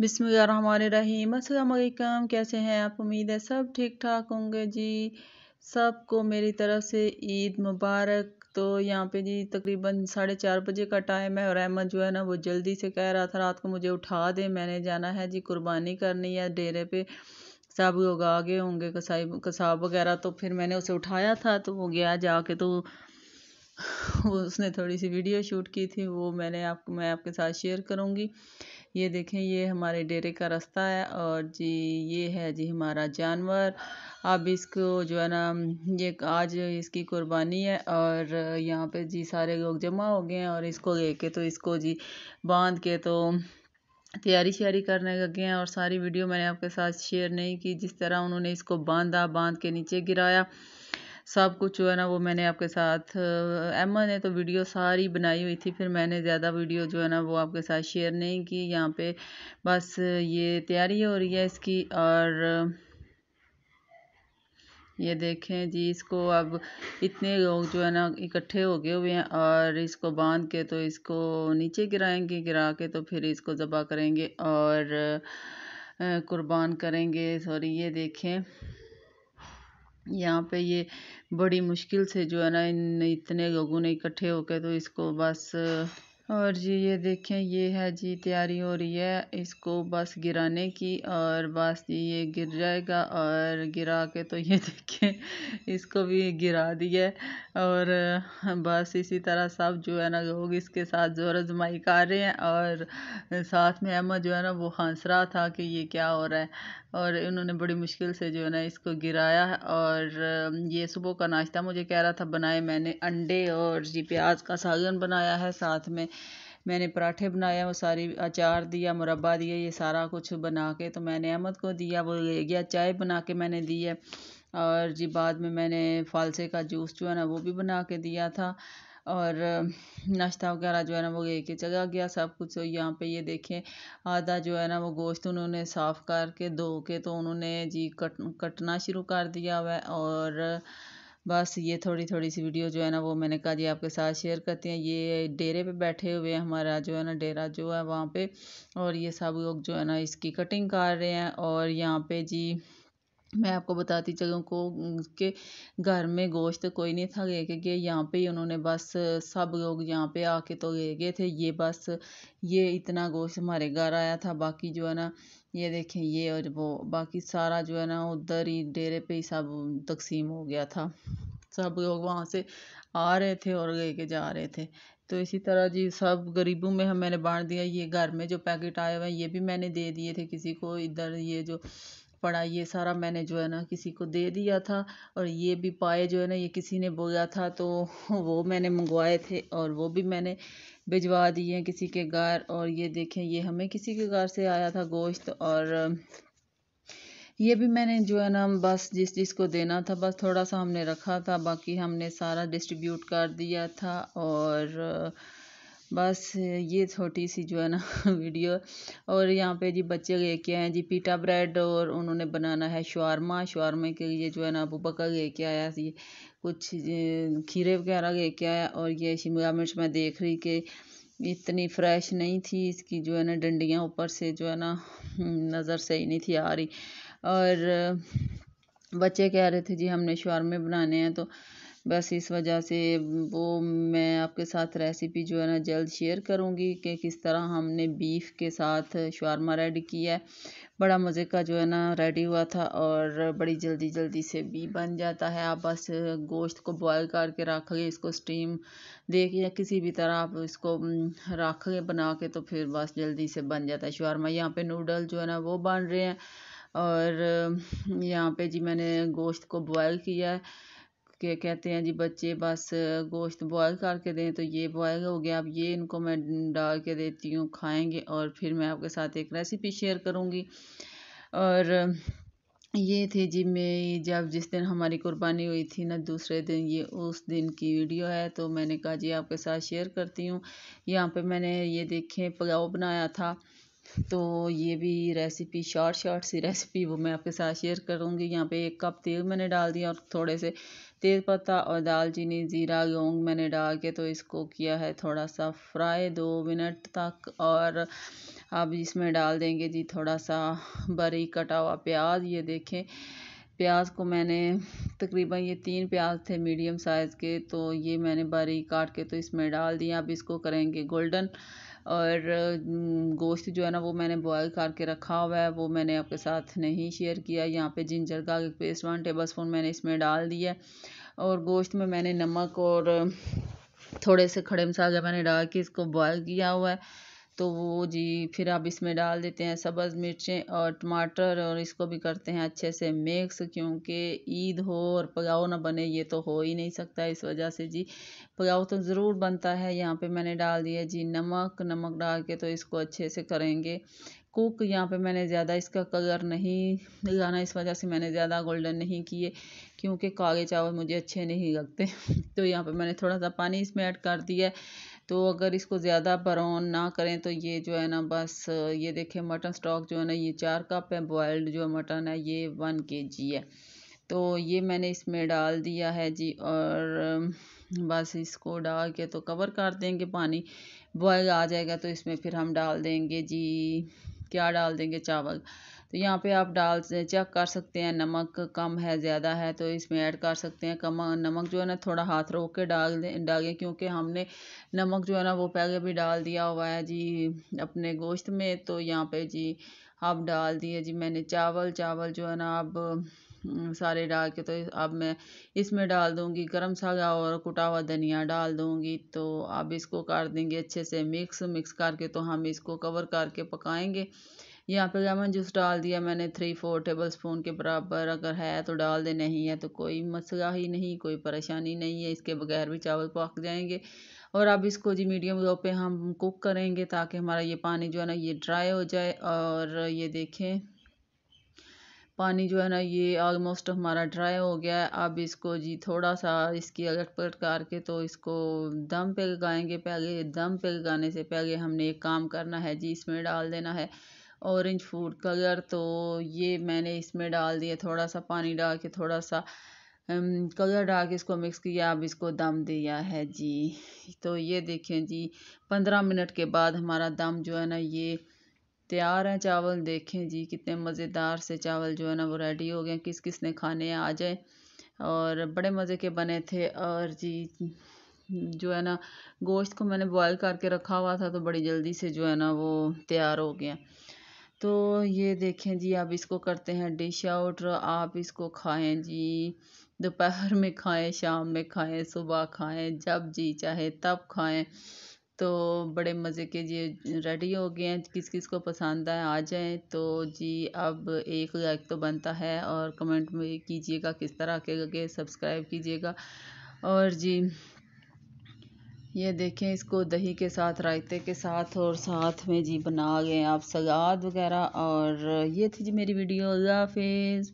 बिसमीम अल्लाम कैसे हैं आप उम्मीद है सब ठीक ठाक होंगे जी सबको मेरी तरफ से ईद मुबारक तो यहाँ पे जी तकरीबन साढ़े चार बजे का टाइम है और अहमद जो है ना वो जल्दी से कह रहा था रात को मुझे उठा दे मैंने जाना है जी कुर्बानी करनी है डेरे पे सब लोग आगे होंगे कसाई कसाब वगैरह तो फिर मैंने उसे उठाया था तो वो गया जाके तो उसने थोड़ी सी वीडियो शूट की थी वो मैंने आप मैं आपके साथ शेयर करूँगी ये देखें ये हमारे डेरे का रास्ता है और जी ये है जी हमारा जानवर अब इसको जो है ना ये आज इसकी कुर्बानी है और यहाँ पे जी सारे लोग जमा हो गए हैं और इसको लेके तो इसको जी बांध के तो तैयारी श्यारी करने लगे हैं और सारी वीडियो मैंने आपके साथ शेयर नहीं की जिस तरह उन्होंने इसको बांधा बांध के नीचे गिराया सब कुछ जो है ना वो मैंने आपके साथ एम्मा ने तो वीडियो सारी बनाई हुई थी फिर मैंने ज़्यादा वीडियो जो है ना वो आपके साथ शेयर नहीं की यहाँ पे बस ये तैयारी हो रही है इसकी और ये देखें जी इसको अब इतने लोग जो है ना इकट्ठे हो गए हुए हैं और इसको बांध के तो इसको नीचे गिराएंगे गिरा के तो फिर इसको ज़बा करेंगे और कुर्बान करेंगे सॉरी ये देखें यहाँ पे ये बड़ी मुश्किल से जो है ना इन इतने लोगों ने इकट्ठे होके तो इसको बस और जी ये देखें ये है जी तैयारी हो रही है इसको बस गिराने की और बस ये गिर जाएगा और गिरा के तो ये देखें इसको भी गिरा दिया और बस इसी तरह सब जो है ना लोग इसके साथ ज़ोर जमाई कर रहे हैं और साथ में अहमद जो है ना वो हंस रहा था कि ये क्या हो रहा है और इन्होंने बड़ी मुश्किल से जो है ना इसको गिराया और ये सुबह का नाश्ता मुझे कह रहा था बनाए मैंने अंडे और जी प्याज का सागन बनाया है साथ में मैंने पराठे बनाए वो सारी अचार दिया मुरबा दिया ये सारा कुछ बना के तो मैंने अहमद को दिया वो ले गया चाय बना के मैंने दी है और जी बाद में मैंने फालसे का जूस जो है ना वो भी बना के दिया था और नाश्ता वगैरह जो है ना वो एक ही जगह गया सब कुछ तो यहाँ पे ये देखें आधा जो है ना वो गोश्त उन्होंने साफ़ करके धो के तो उन्होंने जी कट कटना शुरू कर दिया हुआ और बस ये थोड़ी थोड़ी सी वीडियो जो है ना वो मैंने कहा जी आपके साथ शेयर करती हैं ये डेरे पे बैठे हुए हमारा जो है ना डेरा जो है वहाँ पे और ये सब लोग जो है ना इसकी कटिंग कर रहे हैं और यहाँ पे जी मैं आपको बताती चलूँ को के घर में गोश्त कोई नहीं था ले के गए यहाँ पे ही उन्होंने बस सब लोग यहाँ पे आके तो ले गए थे ये बस ये इतना गोश्त हमारे घर आया था बाकी जो है ना ये देखें ये और वो बाकी सारा जो है ना उधर ही डेरे पे ही सब तकसीम हो गया था सब लोग वहाँ से आ रहे थे और लेके जा रहे थे तो इसी तरह जी सब गरीबों में हम मैंने बांट दिया ये घर में जो पैकेट आए हुए हैं ये भी मैंने दे दिए थे किसी को इधर ये जो पड़ा ये सारा मैंने जो है ना किसी को दे दिया था और ये भी पाए जो है ना ये किसी ने बोया था तो वो मैंने मंगवाए थे और वो भी मैंने भिजवा दिए किसी के घर और ये देखें ये हमें किसी के घर से आया था गोश्त और ये भी मैंने जो है ना बस जिस जिसको को देना था बस थोड़ा सा हमने रखा था बाकी हमने सारा डिस्ट्रीब्यूट कर दिया था और बस ये छोटी सी जो है ना वीडियो और यहाँ पे जी बच्चे लेके आए जी पीटा ब्रेड और उन्होंने बनाना है शुरमा शुरमे के लिए जो है ना अबू बकर लेके आया जी कुछ खीरे वगैरह लेके आया और ये शिमला मिर्च मैं देख रही कि इतनी फ्रेश नहीं थी इसकी जो है ना डंडियाँ ऊपर से जो है ना नज़र सही नहीं थी आ रही और बच्चे कह रहे थे जी हमने शुरमे बनाने हैं तो बस इस वजह से वो मैं आपके साथ रेसिपी जो है ना जल्द शेयर करूँगी कि किस तरह हमने बीफ के साथ शवारमा रेडी किया बड़ा मज़े का जो है ना रेडी हुआ था और बड़ी जल्दी जल्दी से भी बन जाता है आप बस गोश्त को बॉयल करके रख गए इसको स्टीम दे के या किसी भी तरह आप इसको रख गए बना के तो फिर बस जल्दी से बन जाता है शवारमा यहाँ पर नूडल जो है ना वो बन रहे हैं और यहाँ पे जी मैंने गोश्त को बॉयल किया है के कहते हैं जी बच्चे बस गोश्त बॉयल करके दें तो ये बॉयल हो गया अब ये इनको मैं डाल के देती हूँ खाएंगे और फिर मैं आपके साथ एक रेसिपी शेयर करूँगी और ये थी जी मेरी जब जिस दिन हमारी कुर्बानी हुई थी ना दूसरे दिन ये उस दिन की वीडियो है तो मैंने कहा जी आपके साथ शेयर करती हूँ यहाँ पर मैंने ये देखें पुलाव बनाया था तो ये भी रेसिपी शॉर्ट शॉर्ट सी रेसिपी वो मैं आपके साथ शेयर करूँगी यहाँ पे एक कप तेल मैंने डाल दिया और थोड़े से तेज़पत्ता और दालचीनी ज़ीरा लौंग मैंने डाल के तो इसको किया है थोड़ा सा फ्राई दो मिनट तक और अब इसमें डाल देंगे जी थोड़ा सा बरी कटा हुआ प्याज ये देखें प्याज को मैंने तकरीबन ये तीन प्याज थे मीडियम साइज़ के तो ये मैंने बारीक काट के तो इसमें डाल दिया अब इसको करेंगे गोल्डन और गोश्त जो है ना वो मैंने बॉयल करके रखा हुआ है वो मैंने आपके साथ नहीं शेयर किया यहाँ पे जिंजर का पेस्ट वन टेबल स्पून मैंने इसमें डाल दिया और गोश्त में मैंने नमक और थोड़े से खड़े मसाले मैंने डाल के इसको बॉयल किया हुआ है तो वो जी फिर आप इसमें डाल देते हैं सब्ज़ मिर्चें और टमाटर और इसको भी करते हैं अच्छे से मिक्स क्योंकि ईद हो और पुलाव ना बने ये तो हो ही नहीं सकता इस वजह से जी पुलाव तो ज़रूर बनता है यहाँ पे मैंने डाल दिया जी नमक नमक डाल के तो इसको अच्छे से करेंगे कुक यहाँ पे मैंने ज़्यादा इसका कलर नहीं लगाना इस वजह से मैंने ज़्यादा गोल्डन नहीं किए क्योंकि काले चावल मुझे अच्छे नहीं लगते तो यहाँ पे मैंने थोड़ा सा पानी इसमें ऐड कर दिया तो अगर इसको ज़्यादा ब्राउन ना करें तो ये जो है ना बस ये देखें मटन स्टॉक जो है ना ये चार कप है बॉयल्ड जो मटन है ये वन के जी है तो ये मैंने इसमें डाल दिया है जी और बस इसको डाल के तो कवर कर देंगे पानी बॉयल आ जाएगा तो इसमें फिर हम डाल देंगे जी क्या डाल देंगे चावल तो यहाँ पे आप डाल चेक कर सकते हैं नमक कम है ज़्यादा है तो इसमें ऐड कर सकते हैं कम नमक जो है ना थोड़ा हाथ रोक के डाल दें डालें क्योंकि हमने नमक जो है ना वो पहले भी डाल दिया हुआ है जी अपने गोश्त में तो यहाँ पे जी आप डाल दिए जी मैंने चावल चावल जो है ना अब सारे डाल के तो अब मैं इसमें डाल दूंगी गरम मसाला और कुटा हुआ धनिया डाल दूंगी तो अब इसको कर देंगे अच्छे से मिक्स मिक्स करके तो हम इसको कवर करके पकाएंगे यहाँ पे लेमन जूस डाल दिया मैंने थ्री फोर टेबल स्पून के बराबर अगर है तो डाल दे नहीं है तो कोई मसला ही नहीं कोई परेशानी नहीं है इसके बगैर भी चावल पक जाएंगे और अब इसको जी मीडियम लो पे हम कुक करेंगे ताकि हमारा ये पानी जो है ना ये ड्राई हो जाए और ये देखें पानी जो है ना ये ऑलमोस्ट हमारा ड्राई हो गया है अब इसको जी थोड़ा सा इसकी अलट पलट करके तो इसको दम पे लगाएंगे पहले दम पे लगाने से पहले हमने एक काम करना है जी इसमें डाल देना है ऑरेंज फूड कलर तो ये मैंने इसमें डाल दिया थोड़ा सा पानी डाल के थोड़ा सा कलर डाल के इसको मिक्स किया अब इसको दम दिया है जी तो ये देखें जी पंद्रह मिनट के बाद हमारा दम जो है ना ये तैयार है चावल देखें जी कितने मज़ेदार से चावल जो है ना वो रेडी हो गए किस किस ने खाने आ जाए और बड़े मज़े के बने थे और जी जो है ना गोश्त को मैंने बॉयल करके रखा हुआ था तो बड़ी जल्दी से जो है ना वो तैयार हो गया तो ये देखें जी अब इसको करते हैं डिश आउट आप इसको खाएं जी दोपहर में खाएं शाम में खाएं सुबह खाएं जब जी चाहे तब खाएं तो बड़े मज़े के जी रेडी हो गए हैं किस किस को पसंद आए आ जाएं तो जी अब एक लाइक तो बनता है और कमेंट में कीजिएगा किस तरह के लगे सब्सक्राइब कीजिएगा और जी ये देखें इसको दही के साथ रायते के साथ और साथ में जी बना गए आप सलाद वगैरह और ये थी जी मेरी वीडियो अल्लाह हाफिज़